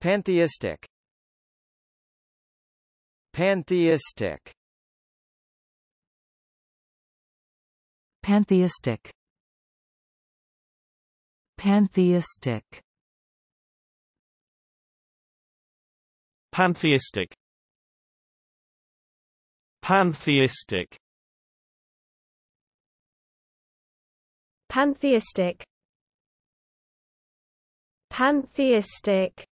Pantheistic Pantheistic Pantheistic Pantheistic Pantheistic Pantheistic Pantheistic Pantheistic